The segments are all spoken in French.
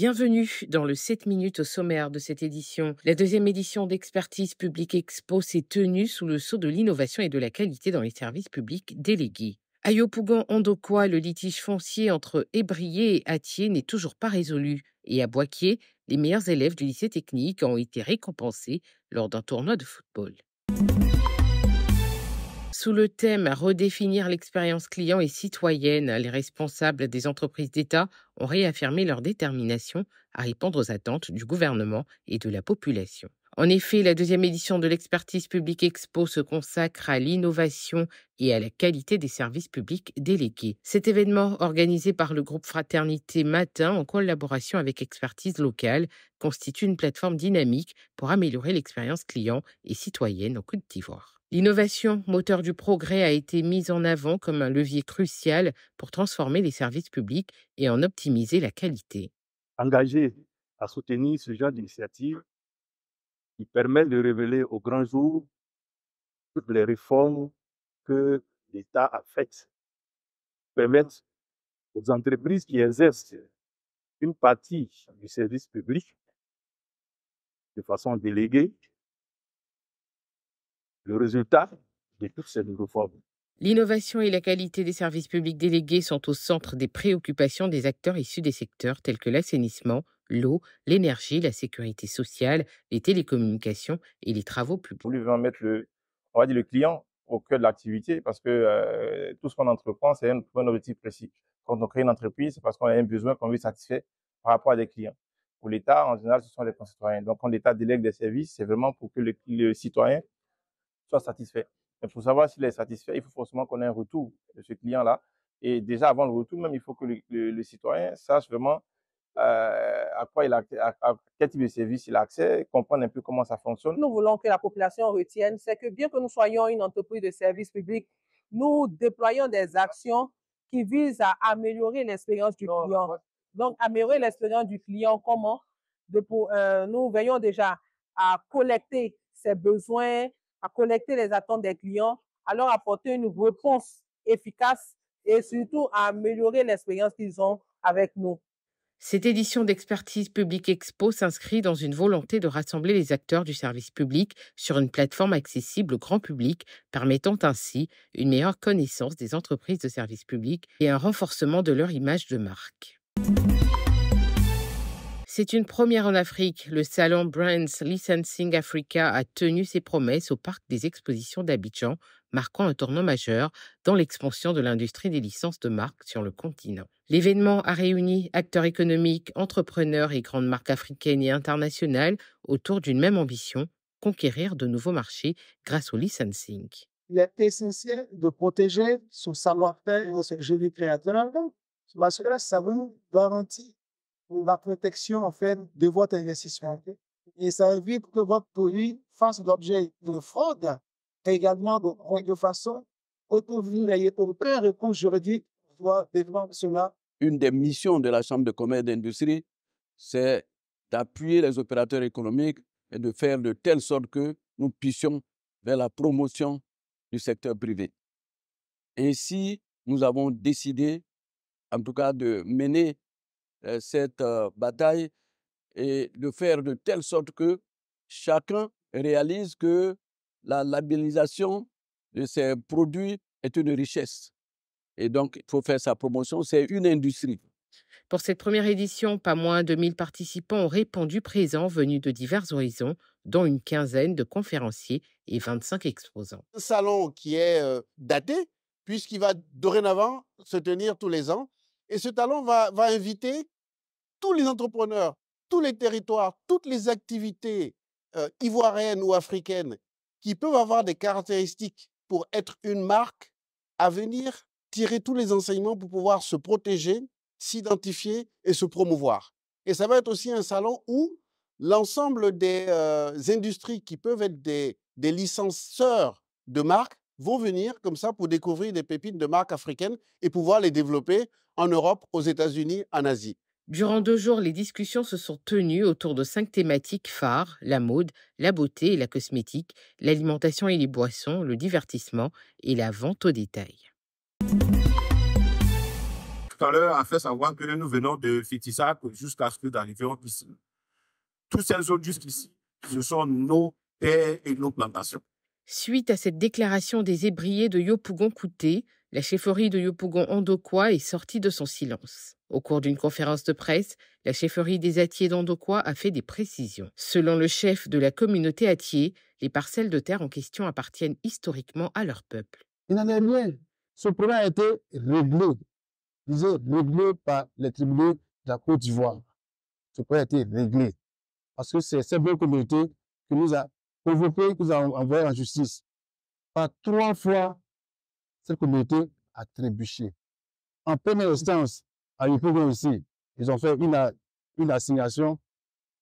Bienvenue dans le 7 minutes au sommaire de cette édition. La deuxième édition d'Expertise Publique Expo s'est tenue sous le sceau de l'innovation et de la qualité dans les services publics délégués. A Yopougon ondokwa le litige foncier entre Ébrié et Attier n'est toujours pas résolu. Et à Boisquier, les meilleurs élèves du lycée technique ont été récompensés lors d'un tournoi de football. Sous le thème Redéfinir l'expérience client et citoyenne, les responsables des entreprises d'État ont réaffirmé leur détermination à répondre aux attentes du gouvernement et de la population. En effet, la deuxième édition de l'expertise publique Expo se consacre à l'innovation et à la qualité des services publics délégués. Cet événement, organisé par le groupe Fraternité Matin en collaboration avec Expertise Locale, constitue une plateforme dynamique pour améliorer l'expérience client et citoyenne en Côte d'Ivoire. L'innovation, moteur du progrès, a été mise en avant comme un levier crucial pour transformer les services publics et en optimiser la qualité. Engagé à soutenir ce genre d'initiative qui permet de révéler au grand jour toutes les réformes que l'État a faites, permettent aux entreprises qui exercent une partie du service public de façon déléguée le résultat de toutes ces réformes. L'innovation et la qualité des services publics délégués sont au centre des préoccupations des acteurs issus des secteurs tels que l'assainissement, l'eau, l'énergie, la sécurité sociale, les télécommunications et les travaux publics. Vous voulez mettre le, on va dire le client au cœur de l'activité parce que euh, tout ce qu'on entreprend, c'est un, objectif précis. Quand on crée une entreprise, c'est parce qu'on a un besoin qu'on veut satisfaire par rapport à des clients. Pour l'État, en général, ce sont les concitoyens. Donc, quand l'État délègue des services, c'est vraiment pour que les le citoyen soit satisfait. Mais pour savoir s'il est satisfait, il faut forcément qu'on ait un retour de ce client-là. Et déjà avant le retour, même, il faut que le, citoyen sache vraiment euh, à quoi il a, à, quel type de service il a accès, comprendre un peu comment ça fonctionne. Nous voulons que la population retienne, c'est que bien que nous soyons une entreprise de service public, nous déployons des actions qui visent à améliorer l'expérience du client. Donc, améliorer l'expérience du client, comment de, euh, Nous veillons déjà à collecter ses besoins, à collecter les attentes des clients, à leur apporter une réponse efficace et surtout à améliorer l'expérience qu'ils ont avec nous. Cette édition d'expertise publique Expo s'inscrit dans une volonté de rassembler les acteurs du service public sur une plateforme accessible au grand public, permettant ainsi une meilleure connaissance des entreprises de service public et un renforcement de leur image de marque. C'est une première en Afrique. Le salon Brands Licensing Africa a tenu ses promesses au parc des expositions d'Abidjan, marquant un tournant majeur dans l'expansion de l'industrie des licences de marque sur le continent. L'événement a réuni acteurs économiques, entrepreneurs et grandes marques africaines et internationales autour d'une même ambition, conquérir de nouveaux marchés grâce au licensing. Il est essentiel de protéger son savoir-faire et créateur. parce que ça vous garantit la protection en fait de votre investissement. Et ça évite que votre produit fasse l'objet de fraude et également de, de façon vous n'ayez aucun recours juridique pour défendre cela. Une des missions de la Chambre de commerce et d'industrie, c'est d'appuyer les opérateurs économiques et de faire de telle sorte que nous puissions vers la promotion du secteur privé. Ainsi, nous avons décidé, en tout cas, de mener euh, cette euh, bataille et de faire de telle sorte que chacun réalise que la labellisation de ses produits est une richesse. Et donc, il faut faire sa promotion, c'est une industrie. Pour cette première édition, pas moins de 1000 participants ont répondu présents venus de divers horizons, dont une quinzaine de conférenciers et 25 exposants. Un salon qui est euh, daté, puisqu'il va dorénavant se tenir tous les ans. Et ce salon va inviter tous les entrepreneurs, tous les territoires, toutes les activités euh, ivoiriennes ou africaines qui peuvent avoir des caractéristiques pour être une marque à venir tirer tous les enseignements pour pouvoir se protéger, s'identifier et se promouvoir. Et ça va être aussi un salon où l'ensemble des euh, industries qui peuvent être des, des de marques vont venir comme ça pour découvrir des pépites de marques africaines et pouvoir les développer en Europe, aux États-Unis, en Asie. Durant deux jours, les discussions se sont tenues autour de cinq thématiques phares, la mode, la beauté et la cosmétique, l'alimentation et les boissons, le divertissement et la vente au détail. Tout à l'heure, a fait savoir que nous venons de jusqu'à ce que d'arriver Tous ces zones jusqu'ici, ce sont nos terres et nos plantations. Suite à cette déclaration des ébriers de Yopougon-Couté, la chefferie de Yopougon Ondokwa est sortie de son silence. Au cours d'une conférence de presse, la chefferie des Atiers d'Ondokwa a fait des précisions. Selon le chef de la communauté Atier, les parcelles de terre en question appartiennent historiquement à leur peuple. Il n'en est rien. Ce problème a été réglé. réglé par les tribunaux de la Côte d'Ivoire. Ce problème a été réglé. Parce que c'est cette communauté qui nous a provoqué, qui nous a envoyé en justice. Pas trois fois cette communauté a trébuché. En première instance, à aussi, ils ont fait une, une assignation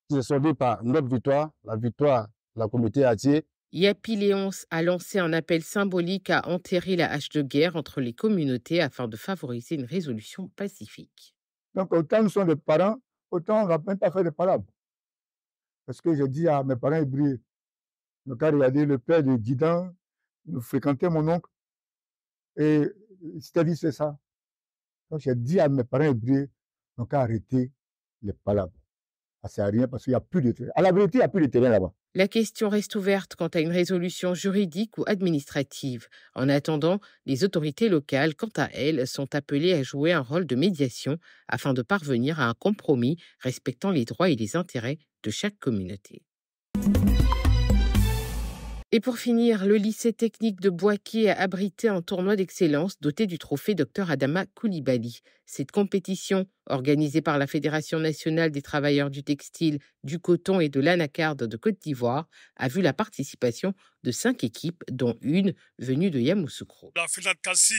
qui s'est soldée par notre victoire, la victoire de la communauté Atier. Yapi Léonce a lancé un appel symbolique à enterrer la hache de guerre entre les communautés afin de favoriser une résolution pacifique. Donc autant nous sommes des parents, autant on va même pas faire de parables. Parce que je dis à mes parents hébreux, donc a le père de Didan, nous fréquentait mon oncle, et euh, si ta vie c'est ça, donc j'ai dit à mes parents hébreux, donc arrêtez les palabres. Ça ah, sert à rien parce qu'il n'y a plus de terrain. À la vérité, il n'y a plus de terrain là-bas. La question reste ouverte quant à une résolution juridique ou administrative. En attendant, les autorités locales, quant à elles, sont appelées à jouer un rôle de médiation afin de parvenir à un compromis respectant les droits et les intérêts de chaque communauté. Et pour finir, le lycée technique de Boaké a abrité un tournoi d'excellence doté du trophée Dr Adama Koulibaly. Cette compétition, organisée par la Fédération nationale des travailleurs du textile, du coton et de l'anacarde de Côte d'Ivoire, a vu la participation de cinq équipes, dont une venue de Yamoussoukro. La Fédération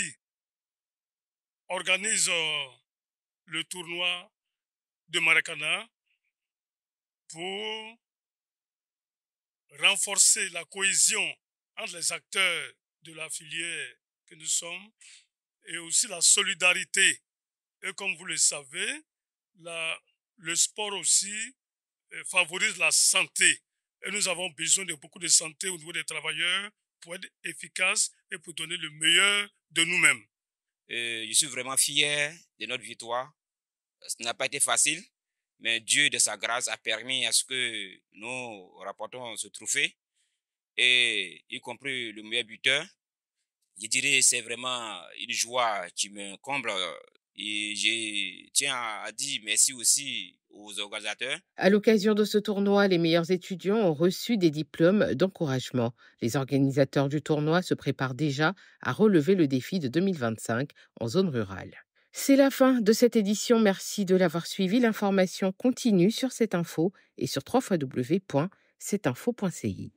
organise euh, le tournoi de Maracana pour renforcer la cohésion entre les acteurs de la filière que nous sommes et aussi la solidarité. Et comme vous le savez, le sport aussi euh, favorise la santé. Et nous avons besoin de beaucoup de santé au niveau des travailleurs pour être efficaces et pour donner le meilleur de nous-mêmes. Euh, je suis vraiment fier de notre victoire. Ce n'a pas été facile, mais Dieu, de sa grâce, a permis à ce que nous rapportons ce trophée, et y compris le meilleur buteur. Je dirais c'est vraiment une joie qui me comble euh, et je tiens à dire merci aussi aux organisateurs. À l'occasion de ce tournoi, les meilleurs étudiants ont reçu des diplômes d'encouragement. Les organisateurs du tournoi se préparent déjà à relever le défi de 2025 en zone rurale. C'est la fin de cette édition. Merci de l'avoir suivi. L'information continue sur cette info et sur www.cetinfo.ci.